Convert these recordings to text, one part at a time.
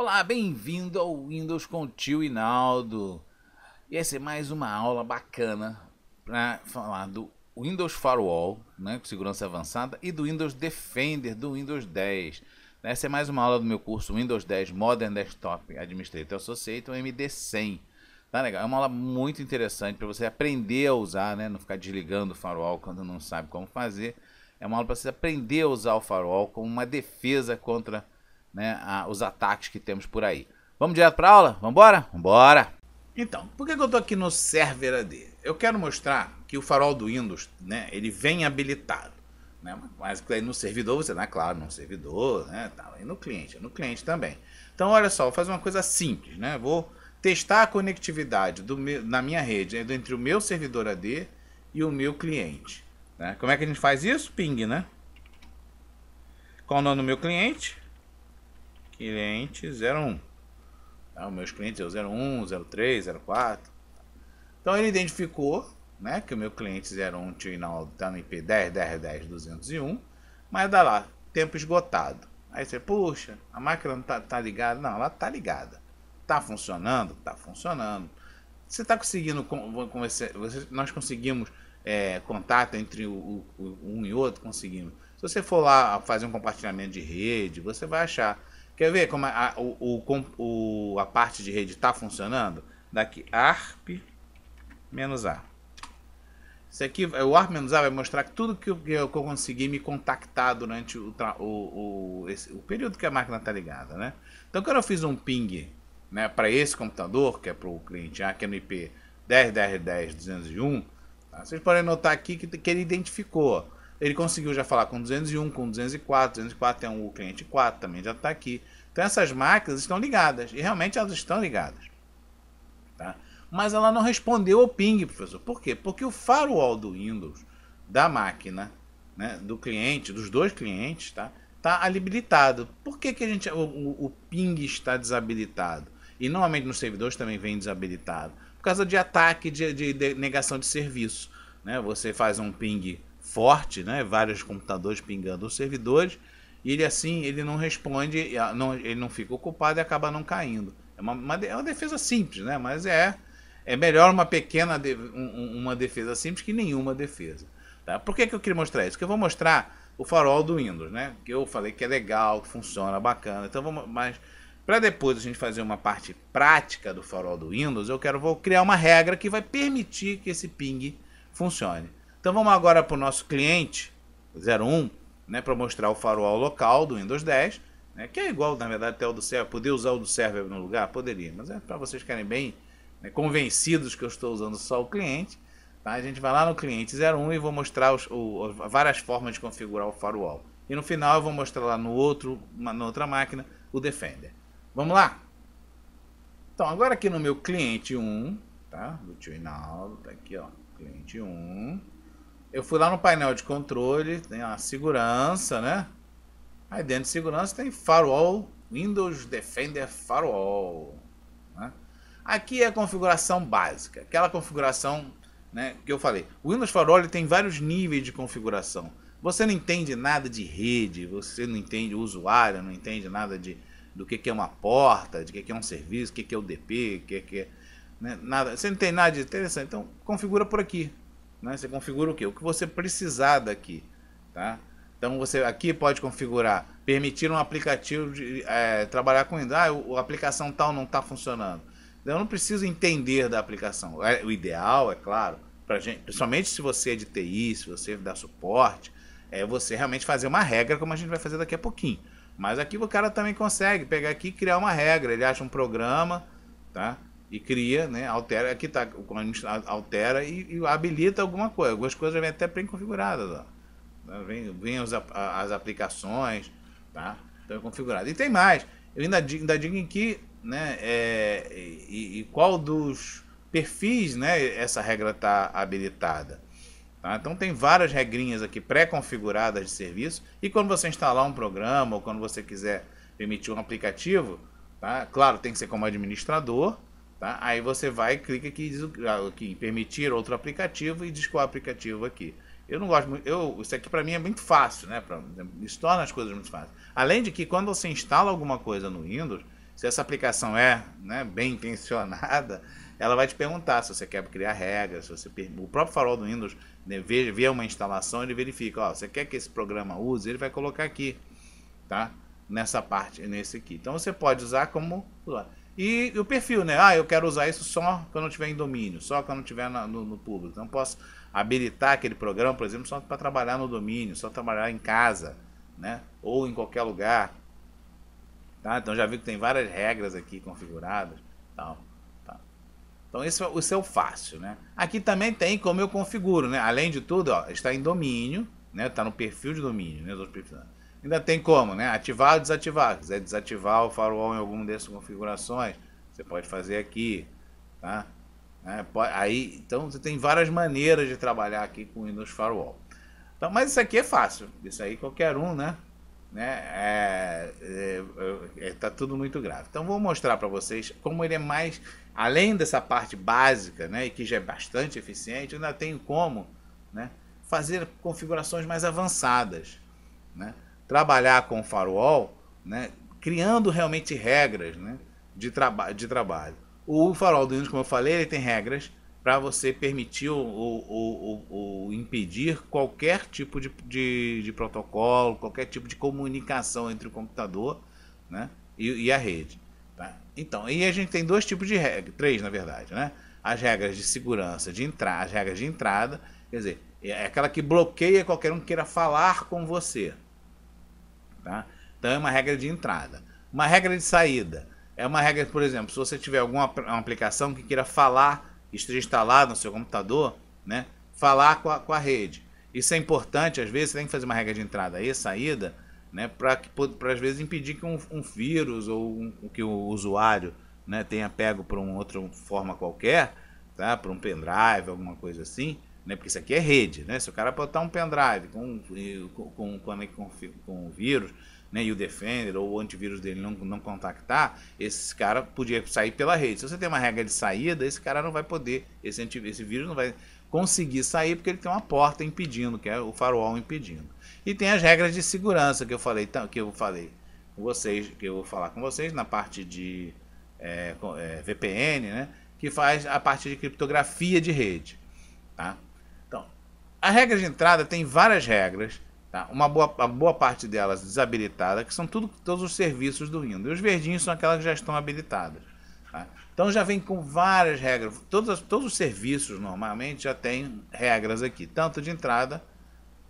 Olá, bem-vindo ao Windows com o tio Inaldo. E essa é mais uma aula bacana para falar do Windows Firewall, né, com segurança avançada, e do Windows Defender, do Windows 10. Essa é mais uma aula do meu curso Windows 10 Modern Desktop Administrator Associate, o MD100. Tá legal? É uma aula muito interessante para você aprender a usar, né? Não ficar desligando o firewall quando não sabe como fazer. É uma aula para você aprender a usar o firewall como uma defesa contra né, a, os ataques que temos por aí. Vamos direto para aula? Vambora? Vambora! Então, por que, que eu estou aqui no server AD? Eu quero mostrar que o farol do Windows, né, ele vem habilitado. Né? Mas aí no servidor você dá, né, claro, no servidor, né, tá, e no cliente, no cliente também. Então, olha só, vou fazer uma coisa simples, né? Vou testar a conectividade do meu, na minha rede né, entre o meu servidor AD e o meu cliente. Né? Como é que a gente faz isso? Ping, né? Qual o nome do meu cliente? cliente 01. Tá? Os meus clientes é o 01, 03, 04. Então ele identificou né, que o meu cliente 01 tinha está no IP 10, 10, 10, 201, mas dá lá, tempo esgotado. Aí você, puxa, a máquina não está tá ligada. Não, ela tá ligada. Tá funcionando? Tá funcionando. Você tá conseguindo, com, você, nós conseguimos é, contato entre o, o, o, um e outro, conseguimos. Se você for lá fazer um compartilhamento de rede, você vai achar Quer ver como a, o, o, o, a parte de rede está funcionando? Daqui, ARP menos A. Isso aqui, o ARP menos A vai mostrar tudo que eu, que eu consegui me contactar durante o, o, esse, o período que a máquina está ligada, né? Então, quando eu fiz um ping né, para esse computador, que é para o cliente A, que é no IP 10.10.10.201, tá? vocês podem notar aqui que, que ele identificou ele conseguiu já falar com 201, com 204, 204 tem um cliente 4 também já está aqui. Então essas máquinas estão ligadas e realmente elas estão ligadas. Tá? Mas ela não respondeu ao ping, professor. Por quê? Porque o firewall do Windows da máquina, né, do cliente, dos dois clientes, tá? Tá habilitado. Por que, que a gente, o, o, o ping está desabilitado? E normalmente nos servidores também vem desabilitado. Por causa de ataque, de, de, de negação de serviço. Né? Você faz um ping forte, né? Vários computadores pingando os servidores. E ele assim, ele não responde, não, ele não fica ocupado e acaba não caindo. É uma, uma, é uma defesa simples, né? Mas é, é melhor uma pequena de, um, uma defesa simples que nenhuma defesa. Tá? Por que, que eu queria mostrar isso? Porque eu vou mostrar o farol do Windows, né? Que eu falei que é legal, que funciona, bacana. Então vamos, mas para depois a gente fazer uma parte prática do farol do Windows, eu quero vou criar uma regra que vai permitir que esse ping funcione. Então vamos agora para o nosso cliente 01, né, para mostrar o farol local do Windows 10, né, que é igual, na verdade, até o do server. Poderia usar o do server no lugar? Poderia, mas é para vocês ficarem bem né, convencidos que eu estou usando só o cliente. Tá? A gente vai lá no cliente 01 e vou mostrar os, o, várias formas de configurar o firewall. E no final eu vou mostrar lá no outro, na outra máquina, o Defender. Vamos lá? Então, agora aqui no meu cliente 1, tá? Do TuneNow, tá aqui, ó, cliente 1. Eu fui lá no painel de controle, tem a segurança, né? Aí dentro de segurança tem Firewall, Windows Defender Firewall. Né? Aqui é a configuração básica, aquela configuração né, que eu falei. O Windows Firewall tem vários níveis de configuração. Você não entende nada de rede, você não entende o usuário, não entende nada de, do que, que é uma porta, de que, que é um serviço, o que, que é o DP, o que, que é. Né, nada. Você não tem nada de interessante. Então configura por aqui. Né? Você configura o que? O que você precisar daqui. Tá? Então você aqui pode configurar, permitir um aplicativo de, é, trabalhar com ah, a aplicação tal não está funcionando. Então, eu não preciso entender da aplicação. É, o ideal, é claro, para gente, principalmente se você é de TI, se você dá suporte, é você realmente fazer uma regra como a gente vai fazer daqui a pouquinho. Mas aqui o cara também consegue pegar aqui e criar uma regra. Ele acha um programa, tá? e cria, né? Altera, aqui tá, altera e, e habilita alguma coisa. Algumas coisas já vêm até pré-configuradas, ó. Né, vem, vem as, as aplicações, tá? Então é configurado. E tem mais. Eu ainda, ainda digo em que, né? É, e, e qual dos perfis, né? Essa regra tá habilitada. Tá? Então tem várias regrinhas aqui pré-configuradas de serviço. E quando você instalar um programa ou quando você quiser emitir um aplicativo, tá? Claro, tem que ser como administrador, Tá? Aí você vai, clica aqui, diz, ah, aqui em permitir outro aplicativo e diz qual aplicativo aqui. Eu não gosto muito, eu, isso aqui para mim é muito fácil, né? Pra, isso torna as coisas muito fáceis. Além de que quando você instala alguma coisa no Windows, se essa aplicação é né, bem intencionada, ela vai te perguntar se você quer criar regras, se você o próprio farol do Windows né, vê, vê uma instalação, ele verifica, ó, você quer que esse programa use, ele vai colocar aqui, tá? Nessa parte, nesse aqui. Então você pode usar como e, e o perfil, né? Ah, eu quero usar isso só quando eu estiver em domínio, só quando eu estiver na, no, no, público. Então posso habilitar aquele programa, por exemplo, só para trabalhar no domínio, só trabalhar em casa, né? Ou em qualquer lugar. Tá? Então já vi que tem várias regras aqui configuradas, tal. Tá. Então esse, é esse é o fácil, né? Aqui também tem como eu configuro, né? Além de tudo, ó, está em domínio, né? Está no perfil de domínio, né? Dos perfis. Né? ainda tem como, né? Ativar ou desativar. Se quiser desativar o firewall em alguma dessas configurações, você pode fazer aqui, tá? É, pode, aí, então você tem várias maneiras de trabalhar aqui com o Windows Firewall. Então, mas isso aqui é fácil, isso aí qualquer um, né? né? É, é, é tá tudo muito grave. Então vou mostrar para vocês como ele é mais, além dessa parte básica, né? E que já é bastante eficiente, ainda tem como, né? Fazer configurações mais avançadas, né? trabalhar com firewall, né, criando realmente regras né, de, traba de trabalho. O farol do Windows, como eu falei, ele tem regras para você permitir ou, ou, ou, ou, impedir qualquer tipo de, de, de, protocolo, qualquer tipo de comunicação entre o computador né, e, e a rede. Tá? Então, e a gente tem dois tipos de regras, três na verdade, né? As regras de segurança de entrada, as regras de entrada, quer dizer, é aquela que bloqueia qualquer um que queira falar com você, Tá? Então é uma regra de entrada. Uma regra de saída. É uma regra, por exemplo, se você tiver alguma aplicação que queira falar, que esteja instalada no seu computador, né? falar com a, com a rede. Isso é importante, às vezes você tem que fazer uma regra de entrada e saída, né? para às vezes impedir que um, um vírus ou um, que o usuário né, tenha pego por uma outra forma qualquer, tá? por um pendrive, alguma coisa assim, né? Porque isso aqui é rede, né? Se o cara botar um pendrive com com, com, né, com, com o vírus, né? E o Defender ou o antivírus dele não, não contactar, esse cara podia sair pela rede. Se você tem uma regra de saída, esse cara não vai poder, esse, esse vírus não vai conseguir sair porque ele tem uma porta impedindo, que é o firewall impedindo. E tem as regras de segurança que eu falei, que eu falei com vocês, que eu vou falar com vocês na parte de é, é, VPN, né? Que faz a parte de criptografia de rede, tá? A regra de entrada tem várias regras, tá? uma boa, a boa parte delas desabilitada, que são tudo, todos os serviços do Windows. E os verdinhos são aquelas que já estão habilitadas. Tá? Então já vem com várias regras. Todos, todos os serviços normalmente já tem regras aqui, tanto de entrada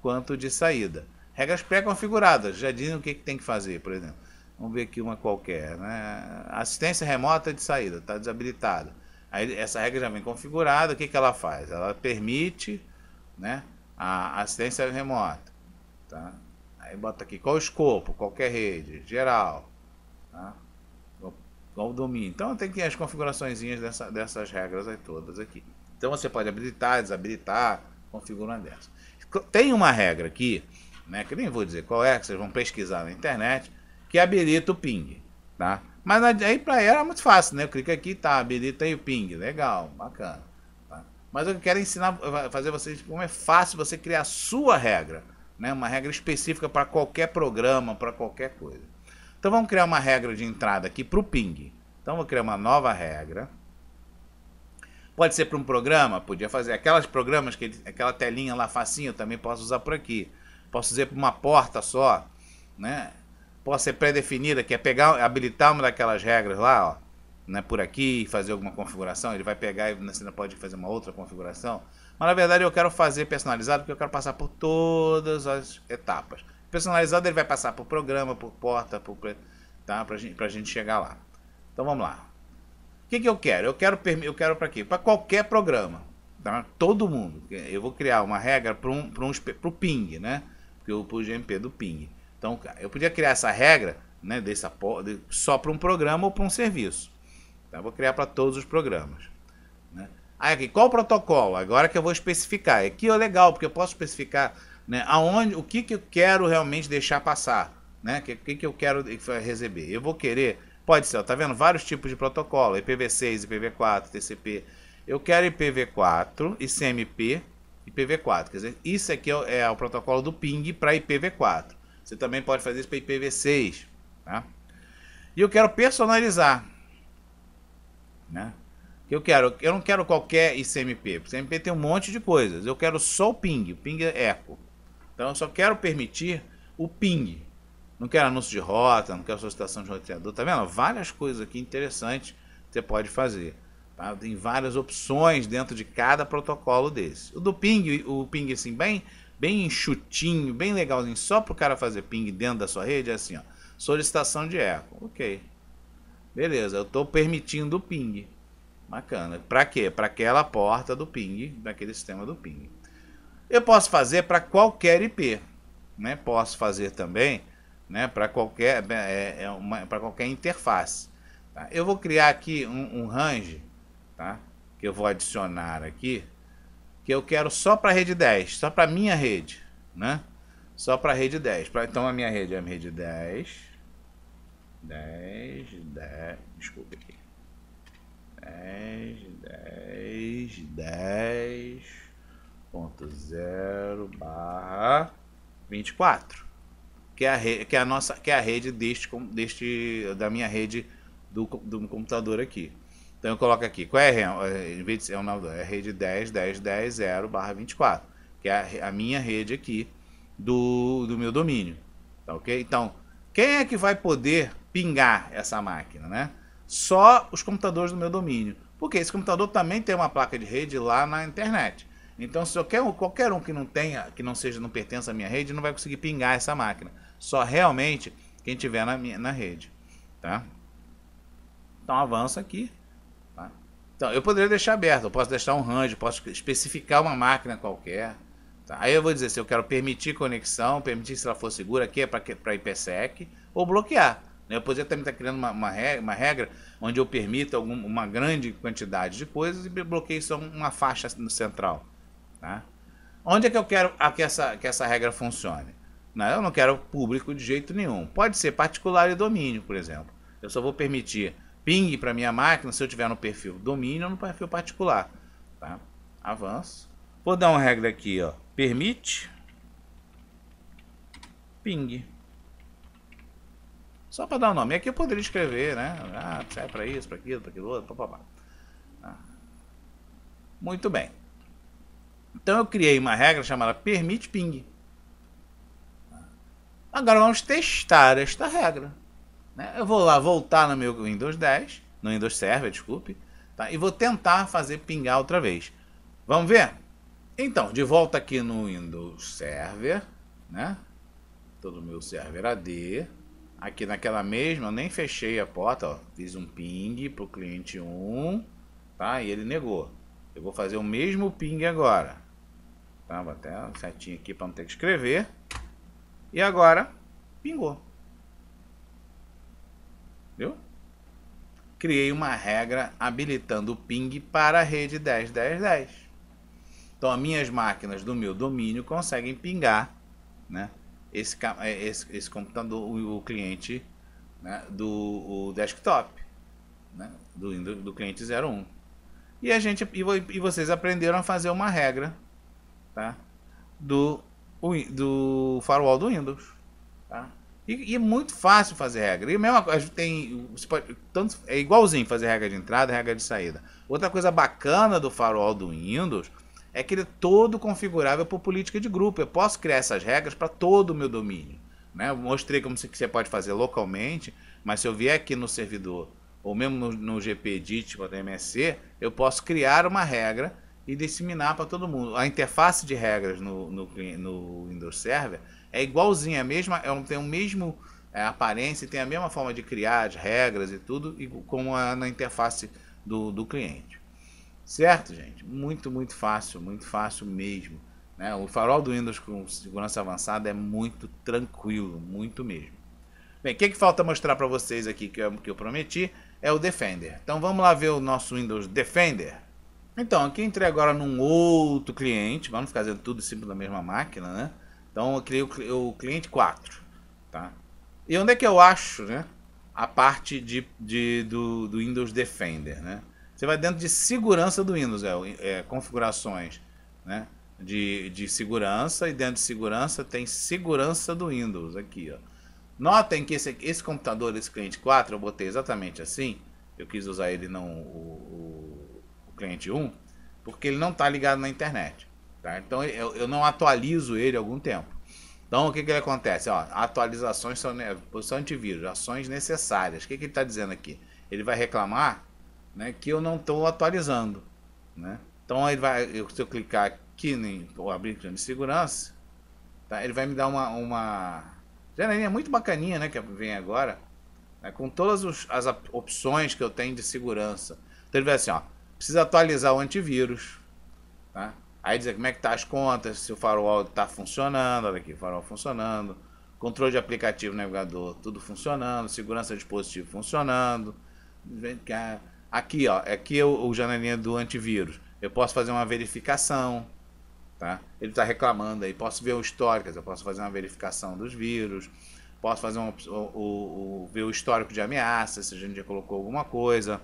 quanto de saída. Regras pré-configuradas, já dizem o que, que tem que fazer, por exemplo. Vamos ver aqui uma qualquer. Né? Assistência remota de saída, está desabilitada. Aí essa regra já vem configurada, o que, que ela faz? Ela permite né? A assistência é remota, tá? Aí bota aqui, qual o escopo? Qualquer rede, geral, tá? Qual o domínio? Então tem que as configurações dessa, dessas regras aí todas aqui. Então você pode habilitar, desabilitar, configurando uma Tem uma regra aqui, né, que nem vou dizer qual é, que vocês vão pesquisar na internet, que habilita o ping, tá? Mas aí para ela é muito fácil, né? Eu clico aqui, tá, habilita aí o ping, legal, bacana. Mas eu quero ensinar, fazer vocês como é fácil você criar a sua regra, né? Uma regra específica para qualquer programa, para qualquer coisa. Então vamos criar uma regra de entrada aqui para o ping. Então vou criar uma nova regra. Pode ser para um programa, podia fazer aquelas programas que aquela telinha lá facinho, eu também posso usar por aqui. Posso dizer para uma porta só, né? Posso ser pré-definida, que é pegar, habilitar uma daquelas regras lá, ó né, por aqui e fazer alguma configuração, ele vai pegar e né, você ainda pode fazer uma outra configuração. Mas na verdade eu quero fazer personalizado porque eu quero passar por todas as etapas. Personalizado ele vai passar por programa, por porta, por, tá, para gente, pra gente chegar lá. Então vamos lá. O que, que eu quero? Eu quero, eu quero para quê? Para qualquer programa. Tá? Todo mundo. Eu vou criar uma regra para um, um, o ping, né? Para o GMP do ping. Então eu podia criar essa regra né, dessa, só para um programa ou para um serviço. Tá, vou criar para todos os programas. Né? Aí aqui, qual o protocolo? Agora que eu vou especificar. Aqui é legal, porque eu posso especificar né, aonde, o que, que eu quero realmente deixar passar. Né? O que, que, que eu quero receber? Eu vou querer, pode ser, está tá vendo? Vários tipos de protocolo, IPv6, IPv4, TCP. Eu quero IPv4, ICMP, IPv4. Quer dizer, isso aqui é o, é o protocolo do ping para IPv4. Você também pode fazer isso para IPv6. Tá? E eu quero personalizar. Né? Eu quero, eu não quero qualquer ICMP, porque ICMP tem um monte de coisas. Eu quero só o ping, o ping é eco. Então eu só quero permitir o ping. Não quero anúncio de rota, não quero solicitação de roteador, tá vendo? Várias coisas aqui interessantes você pode fazer. Tá? Tem várias opções dentro de cada protocolo desse. O do ping, o ping assim bem, bem enxutinho, bem legalzinho, só para o cara fazer ping dentro da sua rede, é assim, ó. Solicitação de eco. OK. Beleza, eu estou permitindo o ping. Bacana. Para quê? Para aquela porta do ping, daquele sistema do ping. Eu posso fazer para qualquer IP. Né? Posso fazer também né? para qualquer, né? é, é qualquer interface. Tá? Eu vou criar aqui um, um range tá? que eu vou adicionar aqui que eu quero só para rede 10, só para minha rede, né? Só para rede 10. Pra, então a minha rede é a minha rede 10. 10, 10, desculpa aqui. 10, 10, 10 ponto zero barra 24 que é a rede, que é a nossa que é a rede deste deste da minha rede do, do computador aqui então eu coloco aqui qual é a rede? é é a rede 10 10 10 0 barra 24 que é a, a minha rede aqui do, do meu domínio tá ok então quem é que vai poder pingar essa máquina, né? Só os computadores do meu domínio. Porque esse computador também tem uma placa de rede lá na internet. Então, se eu quero, qualquer um que não tenha, que não seja, não pertença à minha rede, não vai conseguir pingar essa máquina. Só realmente quem tiver na, minha, na rede, tá? Então avança aqui. Tá? Então, eu poderia deixar aberto, eu posso deixar um range, posso especificar uma máquina qualquer. Tá? Aí eu vou dizer se eu quero permitir conexão, permitir se ela for segura, aqui é para IPsec, ou bloquear. Né? O também está criando uma, uma, regra, uma regra onde eu permito algum, uma grande quantidade de coisas e bloqueio só uma faixa central. Tá? Onde é que eu quero que, essa, que essa regra funcione? Não, né? eu não quero público de jeito nenhum. Pode ser particular e domínio, por exemplo. Eu só vou permitir ping para minha máquina se eu tiver no perfil domínio ou no perfil particular. Tá? Avanço. Vou dar uma regra aqui, ó. Permite ping. Só para dar um nome. Aqui eu poderia escrever, né? Ah, serve para isso, para aquilo, para aquilo outro, papapá. Ah. Muito bem. Então eu criei uma regra chamada permit ping. Ah. Agora vamos testar esta regra. Né? Eu vou lá voltar no meu Windows 10, no Windows Server, desculpe, tá? e vou tentar fazer pingar outra vez. Vamos ver? Então, de volta aqui no Windows Server, né? todo o meu server AD, Aqui naquela mesma, eu nem fechei a porta, ó. Fiz um ping pro cliente 1, tá? E ele negou. Eu vou fazer o mesmo ping agora. Tá? Vou até setinha aqui para não ter que escrever. E agora, pingou. Viu? Criei uma regra habilitando o ping para a rede 10.10.10. Então, as minhas máquinas do meu domínio conseguem pingar, né? esse, é, esse, esse computador, o, o cliente né, do desktop, né, do, do, do cliente 01. E, a gente, e, e vocês aprenderam a fazer uma regra tá, do, o, do firewall do Windows. Tá? E, e, é muito fácil fazer regra. E mesma coisa, tem. Pode, tanto, é igualzinho fazer regra de entrada regra de saída. Outra coisa bacana do farol do Windows é que ele é todo configurável por política de grupo. Eu posso criar essas regras para todo o meu domínio. Né? Eu mostrei como você pode fazer localmente, mas se eu vier aqui no servidor, ou mesmo no, no GP Edit ou no MSC, eu posso criar uma regra e disseminar para todo mundo. A interface de regras no, no, no Windows Server é igualzinha, é mesma, é um, tem o mesmo é, aparência, tem a mesma forma de criar as regras e tudo, e, como a, na interface do, do cliente. Certo, gente? Muito, muito fácil, muito fácil mesmo. Né? O farol do Windows com segurança avançada é muito tranquilo, muito mesmo. Bem, o que, que falta mostrar para vocês aqui que eu, que eu prometi é o Defender. Então vamos lá ver o nosso Windows Defender. Então, aqui entrei agora num outro cliente, vamos fazer tudo sempre da mesma máquina, né? Então eu criei o, o cliente 4, tá? E onde é que eu acho, né? A parte de, de do, do Windows Defender, né? Você vai dentro de segurança do Windows, é, é configurações, né? De, de segurança e dentro de segurança tem segurança do Windows aqui, ó. Notem que esse, esse computador, esse cliente 4, eu botei exatamente assim. Eu quis usar ele não o, o, o cliente 1, porque ele não está ligado na internet. Tá? Então eu, eu não atualizo ele há algum tempo. Então o que, que ele acontece? Ó, atualizações são né, antivírus, ações necessárias. O que, que ele está dizendo aqui? Ele vai reclamar né, que eu não estou atualizando. Né? Então ele vai, eu, se eu clicar aqui em abrir de segurança, tá? ele vai me dar uma, uma janelinha é muito bacaninha né, que vem agora, né, com todas os, as opções que eu tenho de segurança. Então ele vai assim, ó, precisa atualizar o antivírus, tá? Aí dizer como é que tá as contas, se o firewall está funcionando, olha aqui, firewall funcionando, controle de aplicativo navegador, tudo funcionando, segurança de dispositivo funcionando, Aqui, ó, aqui é o, o janelinha do antivírus. Eu posso fazer uma verificação, tá? Ele está reclamando aí. Posso ver o histórico, eu posso fazer uma verificação dos vírus, posso fazer um, o, o, o, ver o histórico de ameaça, se a gente já colocou alguma coisa.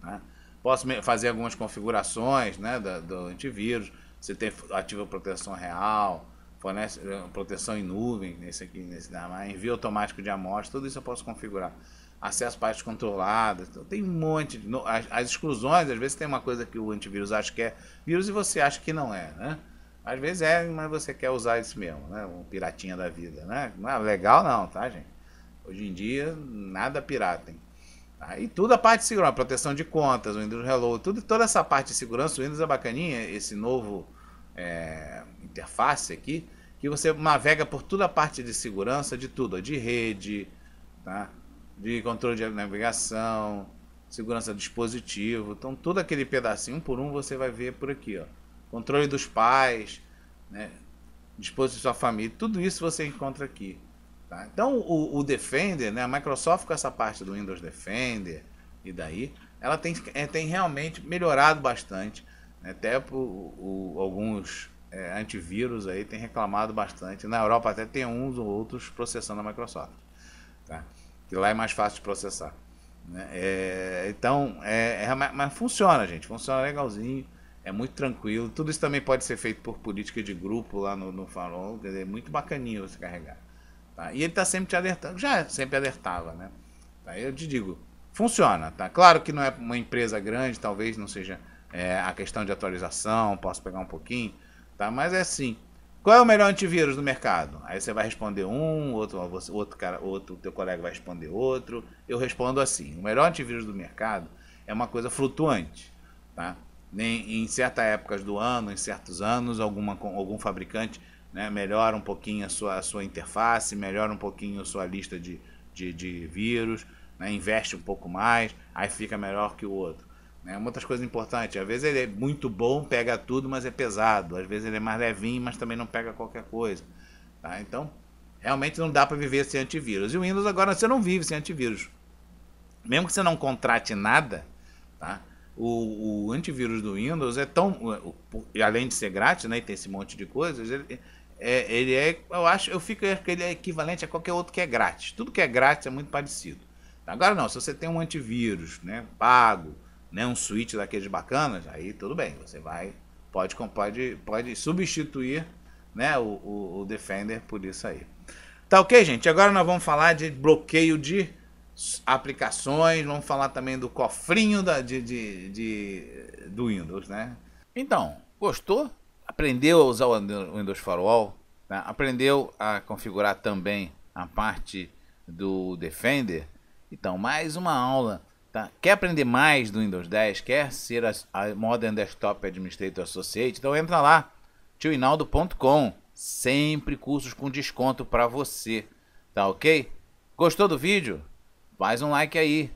Tá? Posso fazer algumas configurações né, do, do antivírus. Se tem ativa proteção real, fornece eh, proteção em nuvem, nesse aqui, nesse da ah, envio automático de amostra, tudo isso eu posso configurar acesso partes controladas, então, tem um monte de. As, as, exclusões, às vezes tem uma coisa que o antivírus acha que é vírus e você acha que não é, né? Às vezes é, mas você quer usar isso mesmo, né? Um piratinha da vida, né? Não é legal não, tá, gente? Hoje em dia, nada pirata, hein? Aí tá? tudo a parte de segurança, proteção de contas, o Windows Hello, tudo, toda essa parte de segurança, o Windows é bacaninha, esse novo é, interface aqui, que você navega por toda a parte de segurança de tudo, de rede, tá? de controle de navegação, segurança do dispositivo. Então, todo aquele pedacinho, por um, você vai ver por aqui. Ó. Controle dos pais, né? dispositivo de sua família, tudo isso você encontra aqui. Tá? Então, o, o, Defender, né? a Microsoft com essa parte do Windows Defender e daí, ela tem, é, tem realmente melhorado bastante. Né? Até o, alguns é, antivírus aí tem reclamado bastante. Na Europa até tem uns ou outros processando a Microsoft. Tá? que lá é mais fácil de processar. Né? É, então, é, é, mas funciona, gente, funciona legalzinho, é muito tranquilo. Tudo isso também pode ser feito por política de grupo lá no, no Farol, quer dizer, é muito bacaninho você carregar. Tá? E ele está sempre te alertando, já é, sempre alertava, né? Tá? Eu te digo, funciona, tá? Claro que não é uma empresa grande, talvez não seja é, a questão de atualização, posso pegar um pouquinho, tá? Mas é assim, qual é o melhor antivírus do mercado? Aí você vai responder um, outro, outro cara, outro, teu colega vai responder outro. Eu respondo assim: o melhor antivírus do mercado é uma coisa flutuante, tá? Em, em certas épocas do ano, em certos anos, alguma, algum fabricante né, melhora um pouquinho a sua, a sua interface, melhora um pouquinho a sua lista de, de, de vírus, né, investe um pouco mais, aí fica melhor que o outro. É uma das coisas importantes. Às vezes ele é muito bom, pega tudo, mas é pesado. Às vezes ele é mais levinho, mas também não pega qualquer coisa. Tá? Então, realmente não dá para viver sem antivírus. E o Windows agora você não vive sem antivírus. Mesmo que você não contrate nada, tá? O, o antivírus do Windows é tão. Além de ser grátis, né? E tem esse monte de coisas. Ele, é, ele é, eu acho, eu fico que ele é equivalente a qualquer outro que é grátis. Tudo que é grátis é muito parecido. Agora não, se você tem um antivírus, né, pago, né, um switch daqueles bacanas, aí tudo bem, você vai pode pode, pode substituir né, o, o, o Defender por isso aí. Tá ok, gente? Agora nós vamos falar de bloqueio de aplicações, vamos falar também do cofrinho da, de, de, de, do Windows, né? Então, gostou? Aprendeu a usar o Windows Firewall? Né? Aprendeu a configurar também a parte do Defender? Então, mais uma aula Tá? Quer aprender mais do Windows 10? Quer ser a, a Modern Desktop Administrator Associate? Então entra lá, tioinaldo.com. Sempre cursos com desconto para você. Tá ok? Gostou do vídeo? Faz um like aí.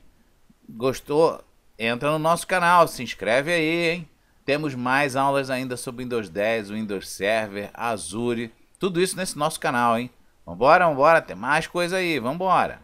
Gostou? Entra no nosso canal, se inscreve aí, hein? Temos mais aulas ainda sobre Windows 10, Windows Server, Azure, tudo isso nesse nosso canal, hein? Vambora, vambora, tem mais coisa aí, vambora!